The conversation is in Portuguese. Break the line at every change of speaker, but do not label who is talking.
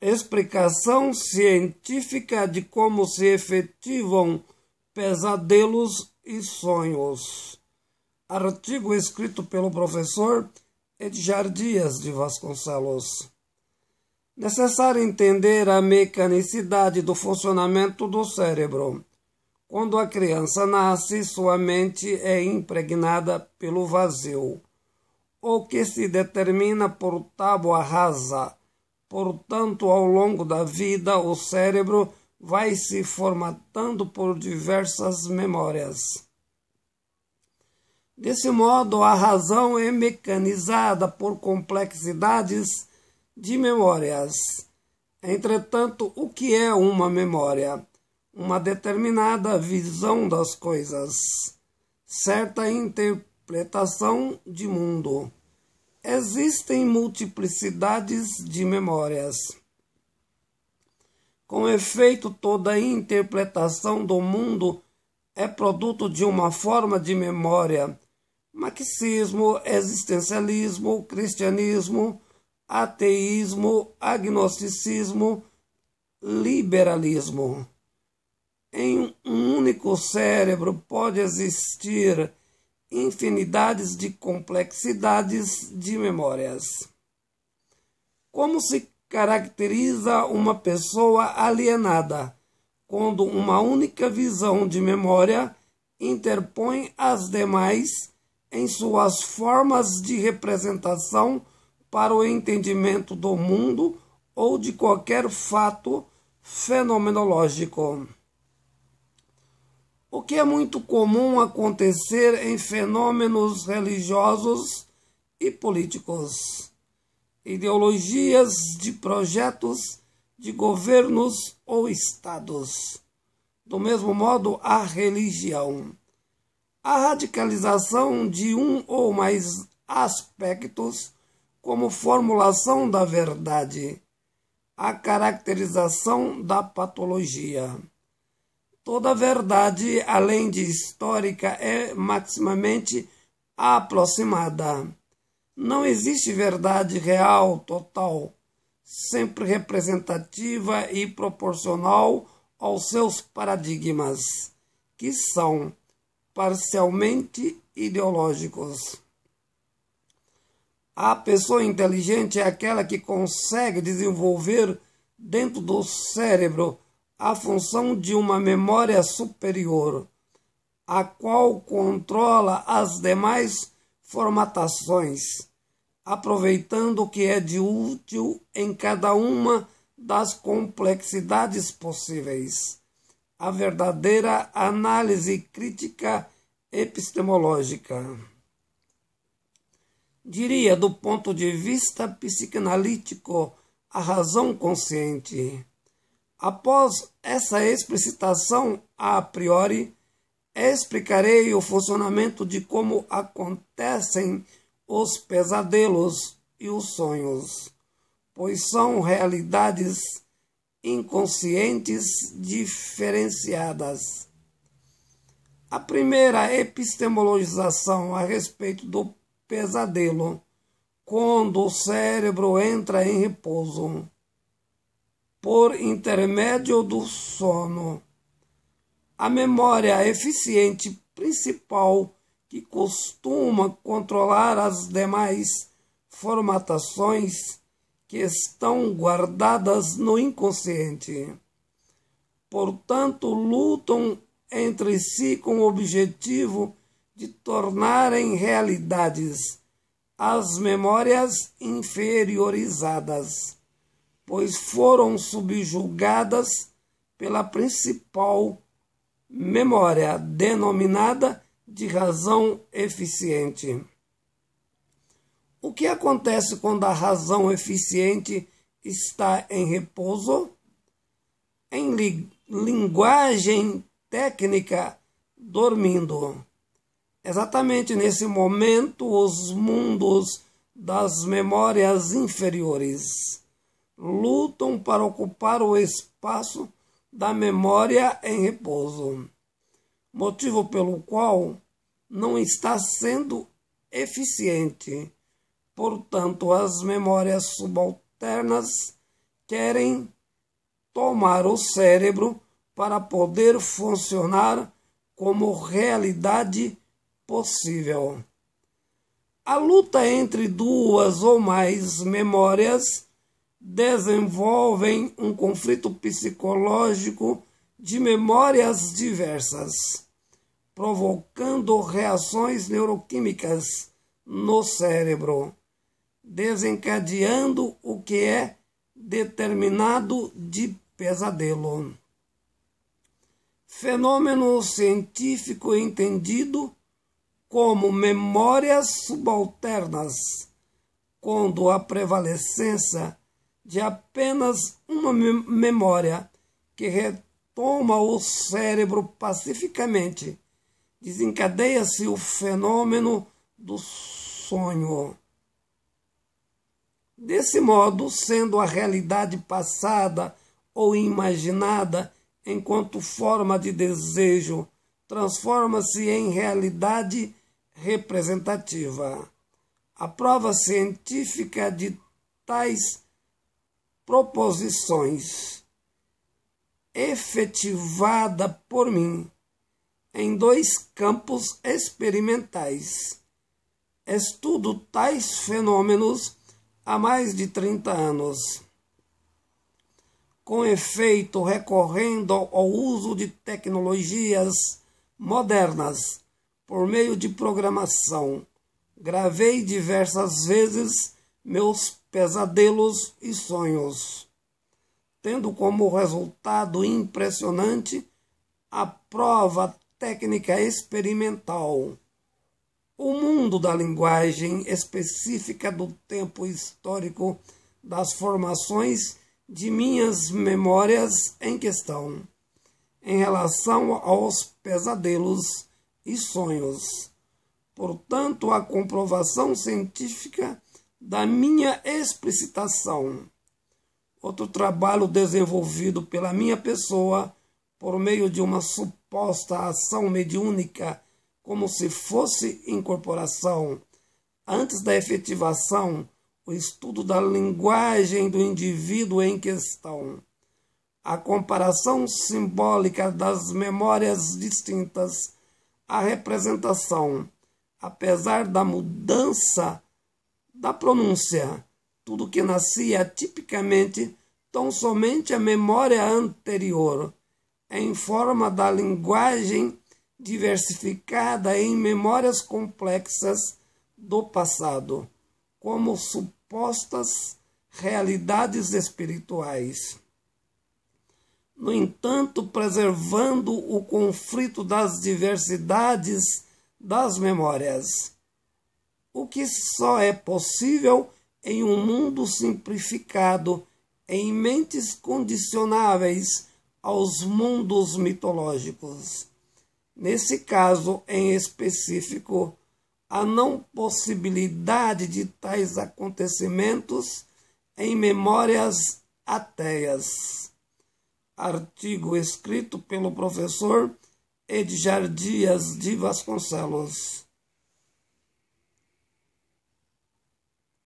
explicação científica de como se efetivam pesadelos e sonhos. Artigo escrito pelo professor Edgar Dias de Vasconcelos. Necessário entender a mecanicidade do funcionamento do cérebro. Quando a criança nasce, sua mente é impregnada pelo vazio, ou que se determina por tábua rasa Portanto, ao longo da vida, o cérebro vai se formatando por diversas memórias. Desse modo, a razão é mecanizada por complexidades de memórias. Entretanto, o que é uma memória? Uma determinada visão das coisas, certa interpretação de mundo. Existem multiplicidades de memórias. Com efeito, toda interpretação do mundo é produto de uma forma de memória. Marxismo, existencialismo, cristianismo, ateísmo, agnosticismo, liberalismo. Em um único cérebro pode existir infinidades de complexidades de memórias. Como se caracteriza uma pessoa alienada quando uma única visão de memória interpõe as demais em suas formas de representação para o entendimento do mundo ou de qualquer fato fenomenológico o que é muito comum acontecer em fenômenos religiosos e políticos, ideologias de projetos de governos ou estados. Do mesmo modo, a religião. A radicalização de um ou mais aspectos como formulação da verdade, a caracterização da patologia. Toda verdade, além de histórica, é maximamente aproximada. Não existe verdade real, total, sempre representativa e proporcional aos seus paradigmas, que são parcialmente ideológicos. A pessoa inteligente é aquela que consegue desenvolver dentro do cérebro a função de uma memória superior, a qual controla as demais formatações, aproveitando o que é de útil em cada uma das complexidades possíveis. A verdadeira análise crítica epistemológica. Diria, do ponto de vista psicanalítico, a razão consciente Após essa explicitação a priori, explicarei o funcionamento de como acontecem os pesadelos e os sonhos, pois são realidades inconscientes diferenciadas. A primeira epistemologização a respeito do pesadelo, quando o cérebro entra em repouso por intermédio do sono. A memória é eficiente principal que costuma controlar as demais formatações que estão guardadas no inconsciente. Portanto, lutam entre si com o objetivo de tornarem realidades as memórias inferiorizadas pois foram subjugadas pela principal memória, denominada de razão eficiente. O que acontece quando a razão eficiente está em repouso? Em li linguagem técnica, dormindo. Exatamente nesse momento, os mundos das memórias inferiores lutam para ocupar o espaço da memória em repouso, motivo pelo qual não está sendo eficiente. Portanto, as memórias subalternas querem tomar o cérebro para poder funcionar como realidade possível. A luta entre duas ou mais memórias desenvolvem um conflito psicológico de memórias diversas, provocando reações neuroquímicas no cérebro, desencadeando o que é determinado de pesadelo. Fenômeno científico entendido como memórias subalternas, quando a prevalecência de apenas uma memória que retoma o cérebro pacificamente, desencadeia-se o fenômeno do sonho. Desse modo, sendo a realidade passada ou imaginada enquanto forma de desejo, transforma-se em realidade representativa. A prova científica de tais proposições efetivada por mim em dois campos experimentais. Estudo tais fenômenos há mais de 30 anos. Com efeito, recorrendo ao uso de tecnologias modernas por meio de programação, gravei diversas vezes meus pesadelos e sonhos, tendo como resultado impressionante a prova técnica experimental. O mundo da linguagem específica do tempo histórico das formações de minhas memórias em questão, em relação aos pesadelos e sonhos. Portanto, a comprovação científica da minha explicitação. Outro trabalho desenvolvido pela minha pessoa por meio de uma suposta ação mediúnica, como se fosse incorporação. Antes da efetivação, o estudo da linguagem do indivíduo em questão. A comparação simbólica das memórias distintas. A representação. Apesar da mudança da pronúncia. Tudo que nascia tipicamente tão somente a memória anterior, em forma da linguagem diversificada em memórias complexas do passado, como supostas realidades espirituais. No entanto, preservando o conflito das diversidades das memórias o que só é possível em um mundo simplificado, em mentes condicionáveis aos mundos mitológicos. Nesse caso em específico, a não possibilidade de tais acontecimentos em memórias ateias. Artigo escrito pelo professor Edgar Dias de Vasconcelos.